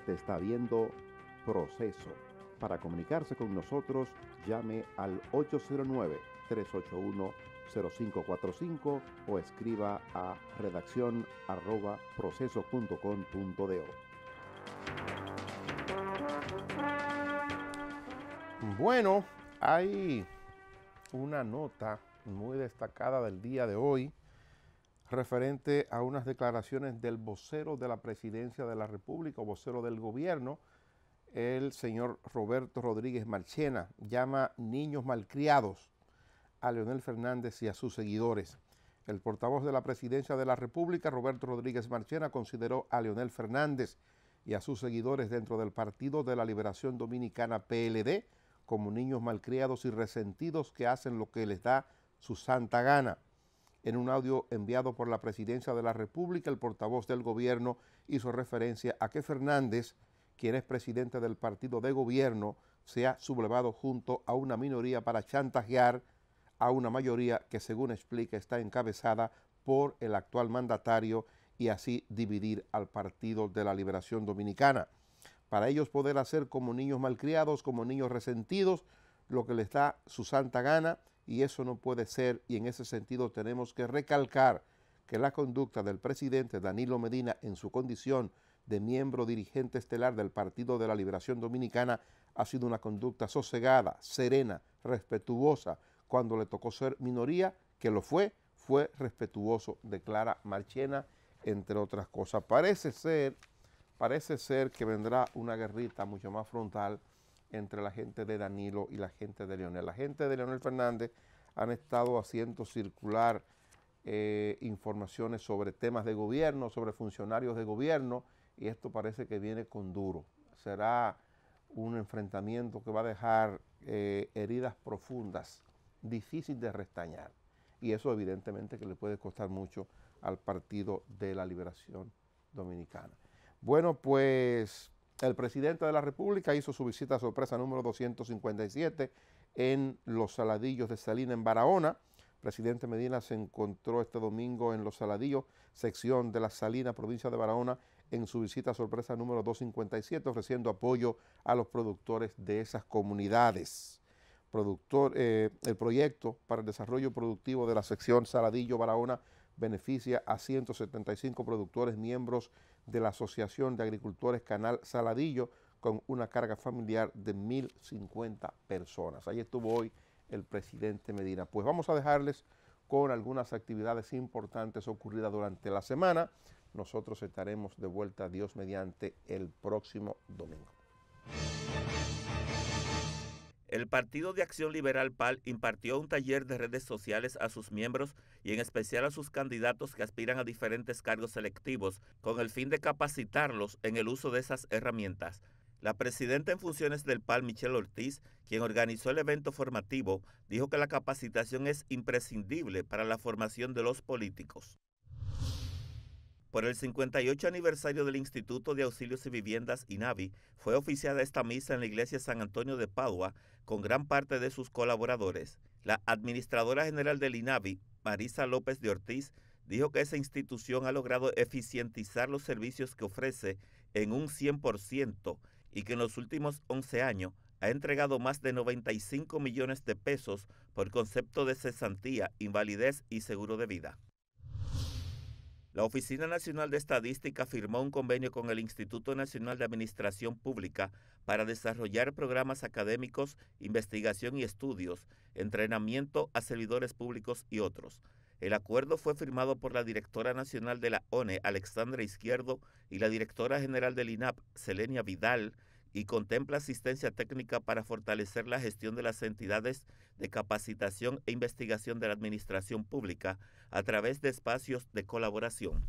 te está viendo Proceso. Para comunicarse con nosotros, llame al 809-381-0545 o escriba a redacción arroba Bueno, hay una nota muy destacada del día de hoy referente a unas declaraciones del vocero de la presidencia de la República, o vocero del gobierno, el señor Roberto Rodríguez Marchena, llama niños malcriados a Leonel Fernández y a sus seguidores. El portavoz de la presidencia de la República, Roberto Rodríguez Marchena, consideró a Leonel Fernández y a sus seguidores dentro del Partido de la Liberación Dominicana PLD como niños malcriados y resentidos que hacen lo que les da su santa gana. En un audio enviado por la Presidencia de la República, el portavoz del gobierno hizo referencia a que Fernández, quien es presidente del partido de gobierno, se ha sublevado junto a una minoría para chantajear a una mayoría que, según explica, está encabezada por el actual mandatario y así dividir al Partido de la Liberación Dominicana. Para ellos poder hacer como niños malcriados, como niños resentidos, lo que les da su santa gana, y eso no puede ser y en ese sentido tenemos que recalcar que la conducta del presidente Danilo Medina en su condición de miembro dirigente estelar del Partido de la Liberación Dominicana ha sido una conducta sosegada, serena, respetuosa. Cuando le tocó ser minoría, que lo fue, fue respetuoso, declara Marchena, entre otras cosas. Parece ser, parece ser que vendrá una guerrita mucho más frontal entre la gente de Danilo y la gente de Leonel. La gente de Leonel Fernández han estado haciendo circular eh, informaciones sobre temas de gobierno, sobre funcionarios de gobierno, y esto parece que viene con duro. Será un enfrentamiento que va a dejar eh, heridas profundas, difícil de restañar. Y eso evidentemente que le puede costar mucho al Partido de la Liberación Dominicana. Bueno, pues el presidente de la República hizo su visita sorpresa número 257 en Los Saladillos de Salina, en Barahona. presidente Medina se encontró este domingo en Los Saladillos, sección de la Salina, provincia de Barahona, en su visita sorpresa número 257, ofreciendo apoyo a los productores de esas comunidades. Productor, eh, el proyecto para el desarrollo productivo de la sección Saladillo-Barahona beneficia a 175 productores miembros de la Asociación de Agricultores Canal Saladillo con una carga familiar de 1.050 personas. Ahí estuvo hoy el presidente Medina. Pues vamos a dejarles con algunas actividades importantes ocurridas durante la semana. Nosotros estaremos de vuelta, a Dios mediante, el próximo domingo. El Partido de Acción Liberal PAL impartió un taller de redes sociales a sus miembros y en especial a sus candidatos que aspiran a diferentes cargos selectivos con el fin de capacitarlos en el uso de esas herramientas. La presidenta en funciones del PAL, Michelle Ortiz, quien organizó el evento formativo, dijo que la capacitación es imprescindible para la formación de los políticos. Por el 58 aniversario del Instituto de Auxilios y Viviendas INAVI, fue oficiada esta misa en la iglesia San Antonio de Padua con gran parte de sus colaboradores. La administradora general del INAVI, Marisa López de Ortiz, dijo que esa institución ha logrado eficientizar los servicios que ofrece en un 100% y que en los últimos 11 años ha entregado más de 95 millones de pesos por concepto de cesantía, invalidez y seguro de vida. La Oficina Nacional de Estadística firmó un convenio con el Instituto Nacional de Administración Pública para desarrollar programas académicos, investigación y estudios, entrenamiento a servidores públicos y otros. El acuerdo fue firmado por la directora nacional de la ONE, Alexandra Izquierdo, y la directora general del INAP, Selenia Vidal, y contempla asistencia técnica para fortalecer la gestión de las entidades de capacitación e investigación de la administración pública a través de espacios de colaboración.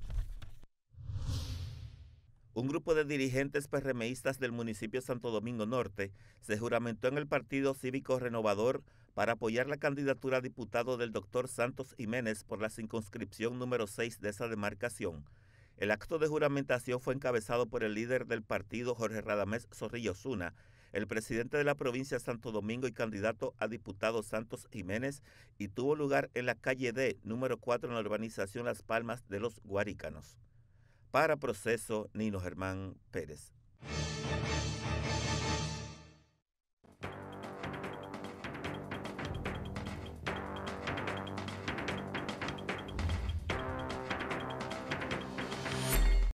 Un grupo de dirigentes PRMistas del municipio Santo Domingo Norte se juramentó en el Partido Cívico Renovador para apoyar la candidatura a diputado del doctor Santos Jiménez por la circunscripción número 6 de esa demarcación. El acto de juramentación fue encabezado por el líder del partido, Jorge Radamés Zorrillo Zuna, el presidente de la provincia de Santo Domingo y candidato a diputado Santos Jiménez, y tuvo lugar en la calle D, número 4, en la urbanización Las Palmas de los Guaricanos. Para proceso, Nino Germán Pérez.